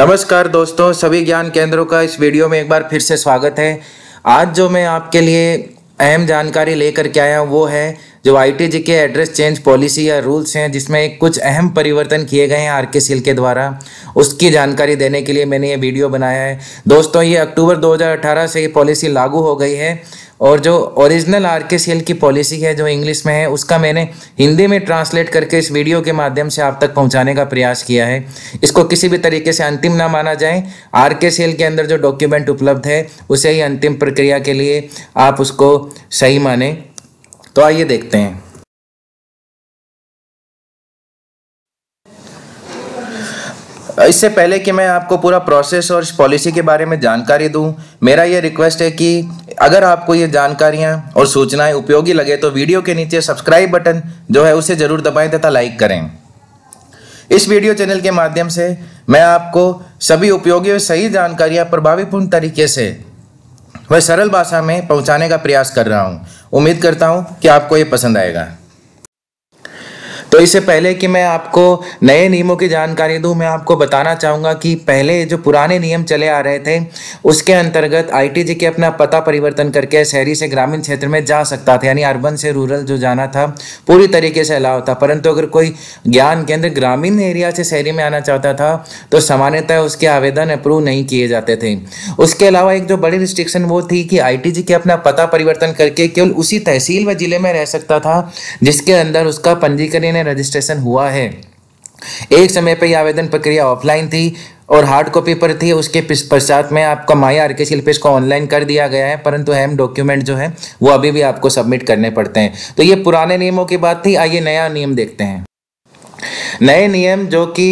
नमस्कार दोस्तों सभी ज्ञान केंद्रों का इस वीडियो में एक बार फिर से स्वागत है आज जो मैं आपके लिए अहम जानकारी लेकर के आया हूँ वो है जो आई टी के एड्रेस चेंज पॉलिसी या रूल्स हैं जिसमें कुछ अहम परिवर्तन किए गए हैं आर के सिल के द्वारा उसकी जानकारी देने के लिए मैंने ये वीडियो बनाया है दोस्तों ये अक्टूबर 2018 से ये पॉलिसी लागू हो गई है और जो original are K C L की पॉलिसी है जो इंग्लिश में है उसका मैंने हिंदी में ट्रांसलेट करके इस वीडियो के माध्यम से आप तक पहुंचाने का प्रयास किया है इसको किसी भी तरीके से अंतिम ना माना जाए आर के सी एल के अंदर जो डॉक्यूमेंट उपलब्ध है उसे ही अंतिम प्रक्रिया के लिए आप उसको सही माने तो आइए देखते हैं इससे पहले कि मैं आपको पूरा प्रोसेस और पॉलिसी के बारे में जानकारी दूं मेरा ये रिक्वेस्ट है कि अगर आपको ये जानकारियाँ और सूचनाएं उपयोगी लगे तो वीडियो के नीचे सब्सक्राइब बटन जो है उसे ज़रूर दबाएं तथा लाइक करें इस वीडियो चैनल के माध्यम से मैं आपको सभी उपयोगी और सही जानकारियाँ प्रभावीपूर्ण तरीके से वह सरल भाषा में पहुँचाने का प्रयास कर रहा हूँ उम्मीद करता हूँ कि आपको ये पसंद आएगा तो इससे पहले कि मैं आपको नए नियमों की जानकारी दूं मैं आपको बताना चाहूँगा कि पहले जो पुराने नियम चले आ रहे थे उसके अंतर्गत आईटीजी के अपना पता परिवर्तन करके शहरी से ग्रामीण क्षेत्र में जा सकता था यानी अर्बन से रूरल जो जाना था पूरी तरीके से अलाव था परंतु अगर कोई ज्ञान केंद्र ग्रामीण एरिया से शहरी में आना चाहता था तो सामान्यतः उसके आवेदन अप्रूव नहीं किए जाते थे उसके अलावा एक जो बड़ी रिस्ट्रिक्शन वो थी कि आई के अपना पता परिवर्तन करके केवल उसी तहसील व जिले में रह सकता था जिसके अंदर उसका पंजीकरण यानी रजिस्ट्रेशन हुआ है एक समय पर यह आवेदन प्रक्रिया ऑफलाइन थी और हार्ड कॉपी पर थी उसके पश्चात में आपका माया आर के शिल्पेश को ऑनलाइन कर दिया गया है परंतु अहम डॉक्यूमेंट जो है वो अभी भी आपको सबमिट करने पड़ते हैं तो ये पुराने नियमों की बात थी आइए नया नियम देखते हैं नए नियम जो कि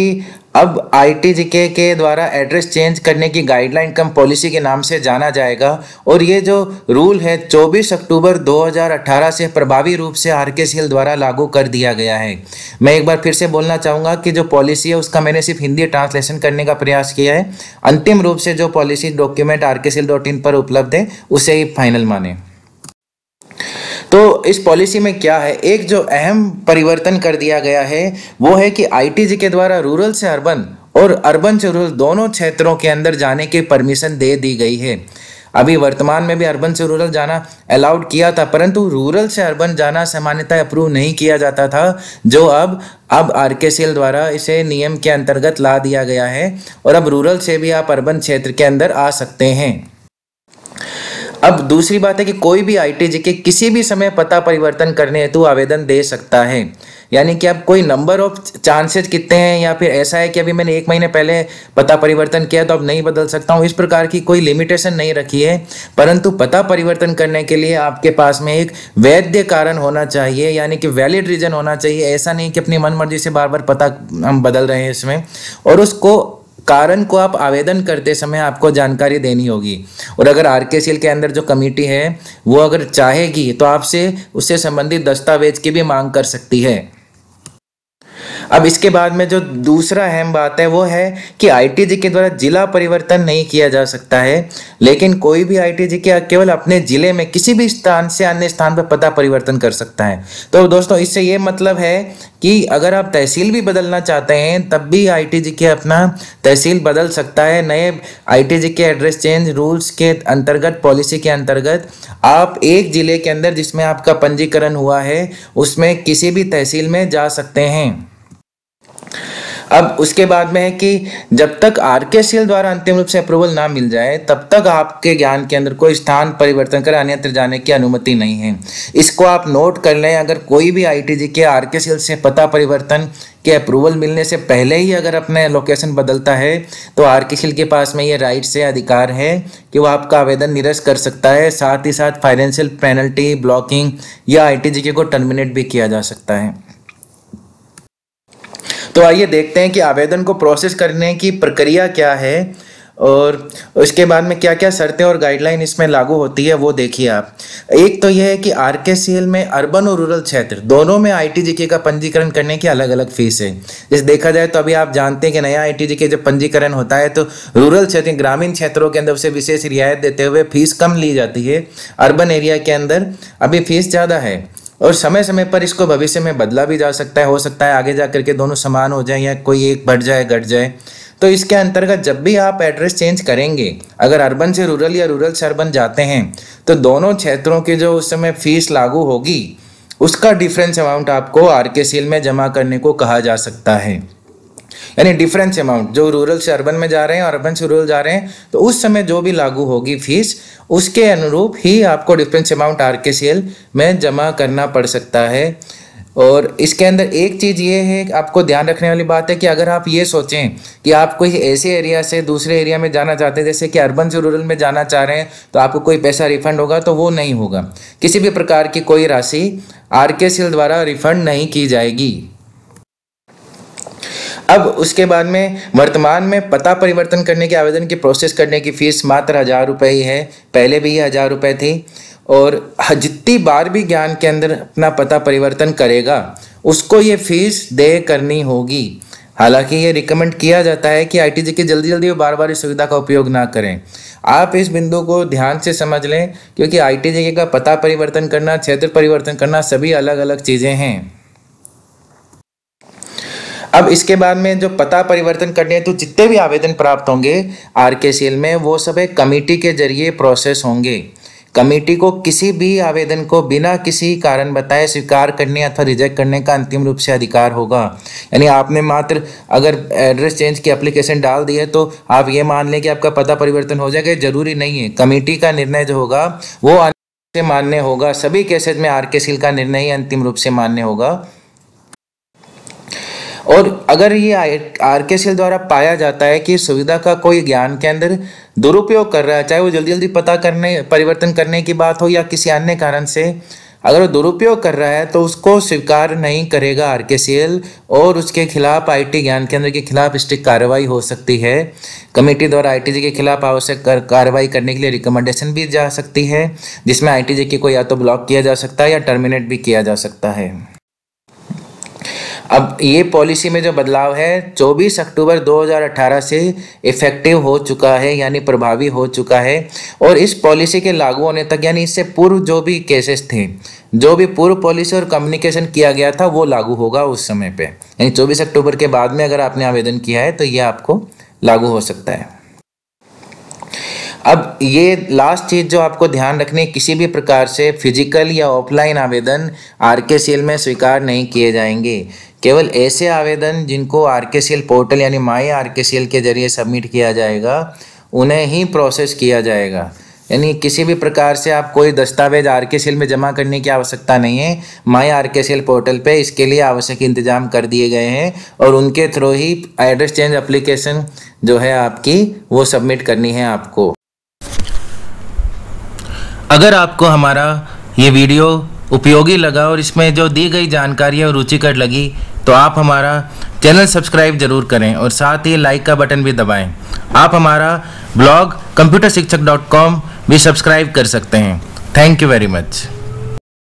अब आईटीजीके के द्वारा एड्रेस चेंज करने की गाइडलाइन कम पॉलिसी के नाम से जाना जाएगा और ये जो रूल है 24 अक्टूबर 2018 से प्रभावी रूप से आर के सेल द्वारा लागू कर दिया गया है मैं एक बार फिर से बोलना चाहूँगा कि जो पॉलिसी है उसका मैंने सिर्फ हिंदी ट्रांसलेशन करने का प्रयास किया है अंतिम रूप से जो policy document R K dot in पर उपलब्ध है उसे ही फाइनल माने तो इस पॉलिसी में क्या है एक जो अहम परिवर्तन कर दिया गया है वो है कि आईटीजी के द्वारा रूरल से अर्बन और अर्बन से रूरल दोनों क्षेत्रों के अंदर जाने की परमिशन दे दी गई है अभी वर्तमान में भी अर्बन से रूरल जाना अलाउड किया था परंतु रूरल से अर्बन जाना सामान्यतः अप्रूव नहीं किया जाता था जो अब अब आर के सी एल द्वारा इसे नियम के अंतर्गत ला दिया गया है और अब रूरल से भी आप अर्बन क्षेत्र के अंदर आ सकते हैं अब दूसरी बात है कि कोई भी आईटीजे के किसी भी समय पता परिवर्तन करने हेतु आवेदन दे सकता है यानी कि अब कोई नंबर ऑफ चांसेस कितने हैं या फिर ऐसा है कि अभी मैंने एक महीने पहले पता परिवर्तन किया तो अब नहीं बदल सकता हूँ इस प्रकार की कोई लिमिटेशन नहीं रखी है परंतु पता परिवर्तन करने के लिए आपके पास में एक वैध कारण होना चाहिए यानी कि वैलिड रीजन होना चाहिए ऐसा नहीं कि अपनी मर्जी से बार बार पता हम बदल रहे हैं इसमें और उसको कारण को आप आवेदन करते समय आपको जानकारी देनी होगी और अगर आर के सील के अंदर जो कमेटी है वो अगर चाहेगी तो आपसे उससे संबंधित दस्तावेज की भी मांग कर सकती है अब इसके बाद में जो दूसरा अहम बात है वो है कि आईटीजी के द्वारा जिला परिवर्तन नहीं किया जा सकता है लेकिन कोई भी आईटीजी के केवल अपने जिले में किसी भी स्थान से अन्य स्थान पर पता परिवर्तन कर सकता है तो दोस्तों इससे ये मतलब है कि अगर आप तहसील भी बदलना चाहते हैं तब भी आई के अपना तहसील बदल सकता है नए आई के एड्रेस चेंज रूल्स के अंतर्गत पॉलिसी के अंतर्गत आप एक ज़िले के अंदर जिसमें आपका पंजीकरण हुआ है उसमें किसी भी तहसील में जा सकते हैं अब उसके बाद में है कि जब तक आर के सील द्वारा अंतिम रूप से अप्रूवल ना मिल जाए तब तक आपके ज्ञान के अंदर कोई स्थान परिवर्तन कर अन्यत्र जाने की अनुमति नहीं है इसको आप नोट कर लें अगर कोई भी आईटीजी के आर के सील से पता परिवर्तन के अप्रूवल मिलने से पहले ही अगर अपने लोकेशन बदलता है तो आर के किशिल के पास में ये राइट से अधिकार है कि वो आपका आवेदन निरस्त कर सकता है साथ ही साथ फाइनेंशियल पेनल्टी ब्लॉकिंग या के को टर्मिनेट भी किया जा सकता है तो आइए देखते हैं कि आवेदन को प्रोसेस करने की प्रक्रिया क्या है और उसके बाद में क्या क्या शर्तें और गाइडलाइन इसमें लागू होती है वो देखिए आप एक तो यह है कि आर के सी एल में अर्बन और रूरल क्षेत्र दोनों में आई टी जी के का पंजीकरण करने की अलग अलग फीस है जैसे देखा जाए तो अभी आप जानते हैं कि नया आई टी जी के जब पंजीकरण होता है तो रूरल क्षेत्र ग्रामीण क्षेत्रों के अंदर उसे विशेष रियायत देते हुए फीस कम ली जाती है अर्बन एरिया के अंदर अभी फीस ज़्यादा है और समय समय पर इसको भविष्य में बदला भी जा सकता है हो सकता है आगे जा करके दोनों समान हो जाए या कोई एक बढ़ जाए घट जाए तो इसके अंतर्गत जब भी आप एड्रेस चेंज करेंगे अगर अर्बन से रूरल या रूरल से अर्बन जाते हैं तो दोनों क्षेत्रों की जो उस समय फीस लागू होगी उसका डिफरेंस अमाउंट आपको आर के सील में जमा करने को कहा जा सकता है यानी डिफरेंस अमाउंट जो रूरल से अर्बन में जा रहे हैं और अर्बन से रूरल जा रहे हैं तो उस समय जो भी लागू होगी फीस उसके अनुरूप ही आपको डिफरेंस अमाउंट आर में जमा करना पड़ सकता है और इसके अंदर एक चीज़ ये है आपको ध्यान रखने वाली बात है कि अगर आप ये सोचें कि आप कोई ऐसे एरिया से दूसरे एरिया में जाना चाहते हैं जैसे कि अर्बन से रूरल में जाना चाह रहे हैं तो आपको कोई पैसा रिफंड होगा तो वो नहीं होगा किसी भी प्रकार की कोई राशि आर के एल द्वारा रिफंड नहीं की जाएगी अब उसके बाद में वर्तमान में पता परिवर्तन करने के आवेदन की प्रोसेस करने की फ़ीस मात्र हज़ार रुपये ही है पहले भी ये हज़ार रुपये थी और जितनी बार भी ज्ञान के अंदर अपना पता परिवर्तन करेगा उसको ये फीस दे करनी होगी हालांकि ये रिकमेंड किया जाता है कि आई के जल्दी जल्दी बार बार इस सुविधा का उपयोग ना करें आप इस बिंदु को ध्यान से समझ लें क्योंकि आई का पता परिवर्तन करना क्षेत्र परिवर्तन करना सभी अलग अलग चीज़ें हैं अब इसके बाद में जो पता परिवर्तन करने हैं तो जितने भी आवेदन प्राप्त होंगे आर के सी एल में वो सब एक कमेटी के जरिए प्रोसेस होंगे कमेटी को किसी भी आवेदन को बिना किसी कारण बताए स्वीकार करने अथवा रिजेक्ट करने का अंतिम रूप से अधिकार होगा यानी आपने मात्र अगर एड्रेस चेंज की एप्लीकेशन डाल दी है तो आप ये मान लें कि आपका पता परिवर्तन हो जाएगा जरूरी नहीं है कमेटी का निर्णय जो होगा वो से मान्य होगा सभी केसेज में आर के सील का निर्णय ही अंतिम रूप से मान्य होगा और अगर ये आर के सी द्वारा पाया जाता है कि सुविधा का कोई ज्ञान के अंदर दुरुपयोग कर रहा है चाहे वो जल्दी जल्दी पता करने परिवर्तन करने की बात हो या किसी अन्य कारण से अगर वो दुरुपयोग कर रहा है तो उसको स्वीकार नहीं करेगा आर के सी एल और उसके खिलाफ आई टी ज्ञान केंद्र के खिलाफ स्ट्रिक कार्रवाई हो सकती है कमेटी द्वारा आई टी जी के खिलाफ आवश्यक कार्रवाई करने के लिए रिकमेंडेशन भी जा सकती है जिसमें आई टी जी की को या तो ब्लॉक किया जा सकता है या टर्मिनेट भी किया जा सकता है अब ये पॉलिसी में जो बदलाव है 24 अक्टूबर 2018 से इफेक्टिव हो चुका है यानी प्रभावी हो चुका है और इस पॉलिसी के लागू होने तक यानी इससे पूर्व जो भी केसेस थे जो भी पूर्व पॉलिसी और कम्युनिकेशन किया गया था वो लागू होगा उस समय पे यानी 24 अक्टूबर के बाद में अगर आपने आवेदन किया है तो ये आपको लागू हो सकता है अब ये लास्ट चीज़ जो आपको ध्यान रखनी है किसी भी प्रकार से फिजिकल या ऑफलाइन आवेदन आर के सी एल में स्वीकार नहीं किए जाएंगे केवल ऐसे आवेदन जिनको are K C L portal यानी माई आर के सी एल के जरिए सबमिट किया जाएगा उन्हें ही प्रोसेस किया जाएगा यानी किसी भी प्रकार से आप कोई दस्तावेज आर के सी एल में जमा करने की आवश्यकता नहीं है माई are K C L portal पर इसके लिए आवश्यक इंतजाम कर दिए गए हैं और उनके थ्रू ही एड्रेस चेंज अप्लीकेशन जो है आपकी वो सबमिट करनी है आपको अगर आपको हमारा ये वीडियो उपयोगी लगा और इसमें जो दी गई जानकारी और रुचिकर लगी तो आप हमारा चैनल सब्सक्राइब जरूर करें और साथ ही लाइक का बटन भी दबाएं। आप हमारा ब्लॉग कंप्यूटर शिक्षक डॉट कॉम भी सब्सक्राइब कर सकते हैं थैंक यू वेरी मच